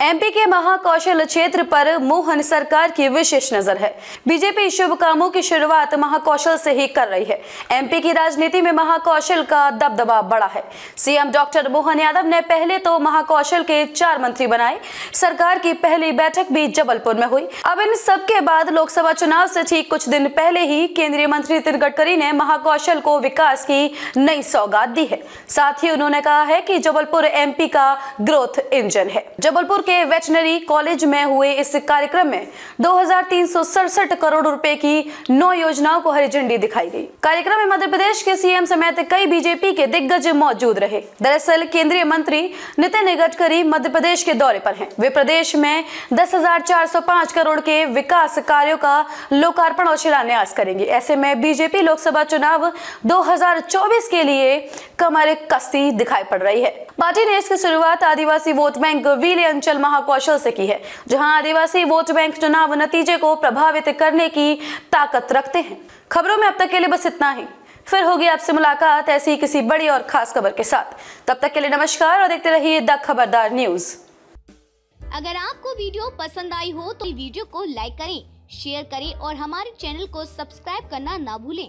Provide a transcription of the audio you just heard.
MP के महाकौशल क्षेत्र पर मोहन सरकार की विशेष नजर है बीजेपी शुभ कामों की शुरुआत महाकौशल से ही कर रही है एमपी की राजनीति में महाकौशल का दबदबा बड़ा है सीएम डॉक्टर मोहन यादव ने पहले तो महाकौशल के चार मंत्री बनाए सरकार की पहली बैठक भी जबलपुर में हुई अब इन सबके बाद लोकसभा चुनाव से ठीक कुछ दिन पहले ही केंद्रीय मंत्री नितिन गडकरी ने महाकौशल को विकास की नई सौगात दी है साथ ही उन्होंने कहा है की जबलपुर एम का ग्रोथ इंजन है जबलपुर के वेटनरी कॉलेज में हुए इस कार्यक्रम में दो करोड़ रुपए की नौ योजनाओं को हरी झंडी दिखाई गई कार्यक्रम में मध्य प्रदेश के सीएम समेत कई बीजेपी के दिग्गज मौजूद रहे दरअसल केंद्रीय मंत्री नितिन गडकरी मध्य प्रदेश के दौरे पर हैं वे प्रदेश में 10,405 करोड़ के विकास कार्यो का लोकार्पण और शिलान्यास करेंगे ऐसे में बीजेपी लोकसभा चुनाव दो के लिए कमर कस्ती दिखाई पड़ रही है पार्टी ने इसकी शुरुआत आदिवासी वोट बैंक वीले अंचल महाकौशल से की है जहां आदिवासी वोट बैंक चुनाव नतीजे को प्रभावित करने की ताकत रखते हैं खबरों में अब तक के लिए बस इतना ही फिर होगी आपसे मुलाकात ऐसी किसी बड़ी और खास खबर के साथ तब तक के लिए नमस्कार और देखते रहिए द खबरदार न्यूज अगर आपको वीडियो पसंद आई हो तो वीडियो को लाइक करें शेयर करें और हमारे चैनल को सब्सक्राइब करना ना भूलें